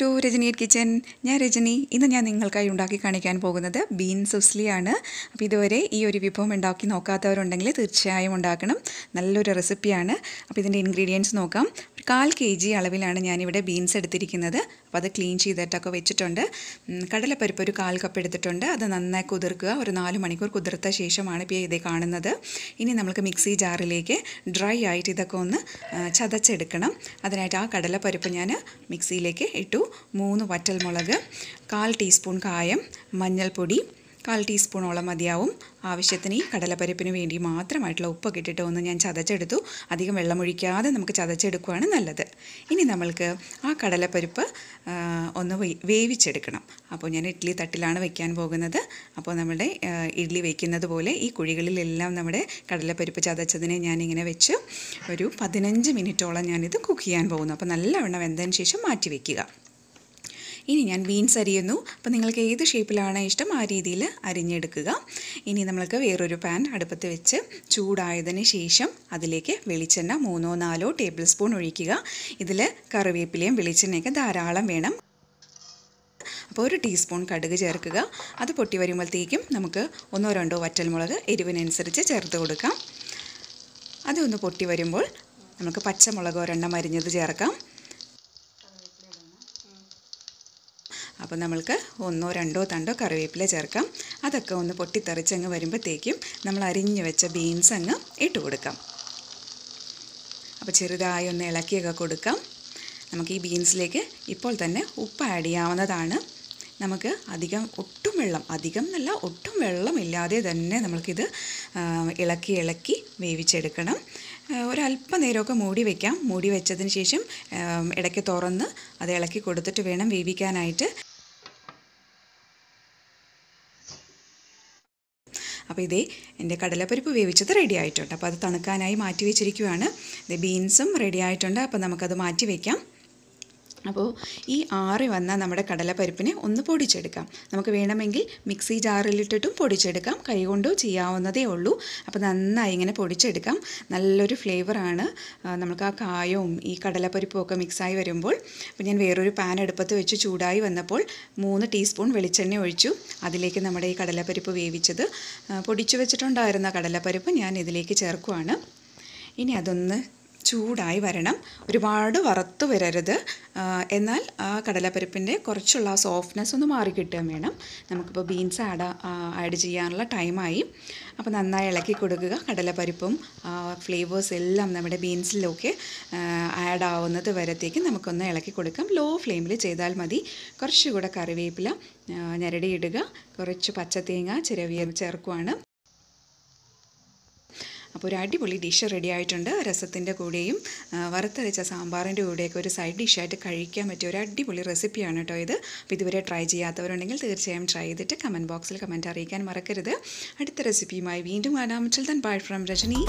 to Rajani രജനിയറ്റ് kitchen ഞാൻ രജനി ഇന്ന് ഞാൻ നിങ്ങൾക്കായി ഉണ്ടാക്കി കാണിക്കാൻ പോകുന്നത് ബീൻ സുസ്ലിയാണ് അപ്പോൾ ഇതുവരെ ഈ ഒരു വിഭവം ഉണ്ടാക്കി നോക്കാത്തവരുണ്ടെങ്കിൽ തീർച്ചയായും ഉണ്ടാക്കണം നല്ലൊരു റെസിപ്പിയാണ് അപ്പോൾ ഇതിൻ്റെ ഇൻഗ്രീഡിയൻസ് നോക്കാം ഒരു കാൽ കെ ജി അളവിലാണ് ഞാനിവിടെ ബീൻസ് എടുത്തിരിക്കുന്നത് അപ്പോൾ അത് ക്ലീൻ ചെയ്തിട്ടൊക്കെ വെച്ചിട്ടുണ്ട് കടലപ്പരിപ്പ് ഒരു കാൽ കപ്പ് എടുത്തിട്ടുണ്ട് അത് നന്നായി കുതിർക്കുക ഒരു നാല് മണിക്കൂർ കുതിർത്ത ശേഷമാണ് ഇപ്പോൾ ഇതേ കാണുന്നത് ഇനി നമുക്ക് മിക്സി ജാറിലേക്ക് ഡ്രൈ ആയിട്ട് ഇതൊക്കെ ഒന്ന് ചതച്ചെടുക്കണം അതിനായിട്ട് ആ കടലപ്പരിപ്പ് ഞാൻ മിക്സിയിലേക്ക് ഇട്ടു മൂന്ന് വറ്റൽമുളക് കാൽ ടീസ്പൂൺ കായം മഞ്ഞൾപ്പൊടി കാൽ ടീസ്പൂണോളം മതിയാവും ആവശ്യത്തിന് ഈ കടലപ്പരിപ്പിന് വേണ്ടി മാത്രമായിട്ടുള്ള ഉപ്പൊക്കെ ഇട്ടിട്ട് ഒന്ന് ഞാൻ ചതച്ചെടുത്തു അധികം വെള്ളമൊഴിക്കാതെ നമുക്ക് ചതച്ചെടുക്കുകയാണ് നല്ലത് ഇനി നമ്മൾക്ക് ആ കടലപ്പരിപ്പ് ഒന്ന് വേവിച്ചെടുക്കണം അപ്പോൾ ഞാൻ ഇഡ്ഡലി തട്ടിലാണ് വയ്ക്കാൻ പോകുന്നത് അപ്പോൾ നമ്മുടെ ഇഡ്ഡലി വയ്ക്കുന്നത് പോലെ ഈ കുഴികളിലെല്ലാം നമ്മുടെ കടലപ്പരിപ്പ് ചതച്ചതിനെ ഞാനിങ്ങനെ വെച്ച് ഒരു പതിനഞ്ച് മിനിറ്റോളം ഞാനിത് കുക്ക് ചെയ്യാൻ പോകുന്നു അപ്പോൾ നല്ലവണ്ണം വെന്തതിന് ശേഷം മാറ്റി വയ്ക്കുക ഇനി ഞാൻ ബീൻസ് അരിയുന്നു അപ്പോൾ നിങ്ങൾക്ക് ഏത് ഷേപ്പിലാണ് ഇഷ്ടം ആ രീതിയിൽ അരിഞ്ഞെടുക്കുക ഇനി നമ്മൾക്ക് വേറൊരു പാൻ അടുപ്പത്ത് വെച്ച് ചൂടായതിന് ശേഷം അതിലേക്ക് വെളിച്ചെണ്ണ മൂന്നോ നാലോ ടേബിൾ സ്പൂൺ ഒഴിക്കുക ഇതിൽ കറിവേപ്പിലയും വെളിച്ചെണ്ണയൊക്കെ ധാരാളം വേണം അപ്പോൾ ഒരു ടീസ്പൂൺ കടുക് ചേർക്കുക അത് പൊട്ടി വരുമ്പോഴത്തേക്കും നമുക്ക് ഒന്നോ രണ്ടോ വറ്റൽമുളക് എരിവിനനുസരിച്ച് ചേർത്ത് കൊടുക്കാം അതൊന്ന് പൊട്ടി വരുമ്പോൾ നമുക്ക് പച്ചമുളക് ഒരെണ്ണം അരിഞ്ഞത് ചേർക്കാം അപ്പോൾ നമ്മൾക്ക് ഒന്നോ രണ്ടോ തണ്ടോ കറിവേപ്പില ചേർക്കാം അതൊക്കെ ഒന്ന് പൊട്ടിത്തെറിച്ചങ്ങ് വരുമ്പോഴത്തേക്കും നമ്മൾ അരിഞ്ഞു വെച്ച ബീൻസ് അങ്ങ് ഇട്ട് കൊടുക്കാം അപ്പോൾ ചെറുതായി ഒന്ന് ഇളക്കിയൊക്കെ കൊടുക്കാം നമുക്ക് ഈ ബീൻസിലേക്ക് ഇപ്പോൾ തന്നെ ഉപ്പ് ആഡ് ചെയ്യാവുന്നതാണ് നമുക്ക് അധികം ഒട്ടും വെള്ളം അധികം എന്നല്ല ഒട്ടും വെള്ളമില്ലാതെ തന്നെ നമ്മൾക്കിത് ഇളക്കി ഇളക്കി വേവിച്ചെടുക്കണം ഒരല്പനേരമൊക്കെ മൂടി വയ്ക്കാം മൂടി വെച്ചതിന് ശേഷം ഇടയ്ക്ക് തുറന്ന് അത് ഇളക്കി കൊടുത്തിട്ട് വേണം വേവിക്കാനായിട്ട് അപ്പോൾ ഇതേ എൻ്റെ കടലപ്പരിപ്പ് വേവിച്ചത് റെഡി ആയിട്ടുണ്ട് അപ്പോൾ അത് തണുക്കാനായി മാറ്റി വെച്ചിരിക്കുകയാണ് ഇത് ബീൻസും റെഡി ആയിട്ടുണ്ട് അപ്പോൾ നമുക്കത് മാറ്റി വയ്ക്കാം അപ്പോൾ ഈ ആറി വന്ന നമ്മുടെ കടലപ്പരിപ്പിനെ ഒന്ന് പൊടിച്ചെടുക്കാം നമുക്ക് വേണമെങ്കിൽ മിക്സി ജാറിലിട്ടിട്ടും പൊടിച്ചെടുക്കാം കൈകൊണ്ടോ ചെയ്യാവുന്നതേ ഉള്ളൂ അപ്പോൾ നന്നായി ഇങ്ങനെ പൊടിച്ചെടുക്കാം നല്ലൊരു ഫ്ലേവറാണ് നമുക്ക് ആ കായവും ഈ കടലപ്പരിപ്പും ഒക്കെ മിക്സായി വരുമ്പോൾ അപ്പോൾ ഞാൻ വേറൊരു പാൻ എടുപ്പത്ത് വെച്ച് ചൂടായി വന്നപ്പോൾ മൂന്ന് ടീസ്പൂൺ വെളിച്ചെണ്ണ ഒഴിച്ചു അതിലേക്ക് നമ്മുടെ ഈ കടലപ്പരിപ്പ് വേവിച്ചത് പൊടിച്ചു വെച്ചിട്ടുണ്ടായിരുന്ന കടലപ്പരിപ്പ് ഞാൻ ഇതിലേക്ക് ചേർക്കുവാണ് ഇനി അതൊന്ന് ചൂടായി വരണം ഒരുപാട് വറുത്ത് വരരുത് എന്നാൽ ആ കടലപ്പരിപ്പിൻ്റെ കുറച്ചുള്ള സോഫ്റ്റ്നെസ് ഒന്ന് മാറി കിട്ടുകയും വേണം നമുക്കിപ്പോൾ ബീൻസ് ആഡ് ആഡ് ചെയ്യാനുള്ള ടൈമായി അപ്പോൾ നന്നായി ഇളക്കി കൊടുക്കുക കടലപ്പരിപ്പും ഫ്ലേവേഴ്സ് എല്ലാം നമ്മുടെ ബീൻസിലൊക്കെ ആഡ് ആവുന്നത് വരത്തേക്ക് നമുക്കൊന്ന് ഇളക്കി കൊടുക്കാം ലോ ഫ്ലെയിമിൽ ചെയ്താൽ മതി കുറച്ചുകൂടെ കറിവേപ്പില ഞരടിയിടുക കുറച്ച് പച്ചത്തേങ്ങ ചിരവിയ ചേർക്കുവാണ് അപ്പോൾ ഒരു അടിപൊളി ഡിഷ് റെഡി ആയിട്ടുണ്ട് രസത്തിൻ്റെ കൂടെയും വറുത്തരച്ച സാമ്പാറിൻ്റെ കൂടെയൊക്കെ ഒരു സൈഡ് ഡിഷായിട്ട് കഴിക്കാൻ പറ്റിയ ഒരു അടിപൊളി റെസിപ്പിയാണ് കേട്ടോ ഇത് അപ്പോൾ ഇതുവരെ ട്രൈ ചെയ്യാത്തവരുണ്ടെങ്കിൽ തീർച്ചയായും ട്രൈ ചെയ്തിട്ട് കമൻറ്റ് ബോക്സിൽ കമൻറ്റ് അറിയിക്കാൻ മറക്കരുത് അടുത്ത റെസിപ്പിയുമായി വീണ്ടും കാണാം ചിൽ തൻ ബൈ ഫ്രം രജനി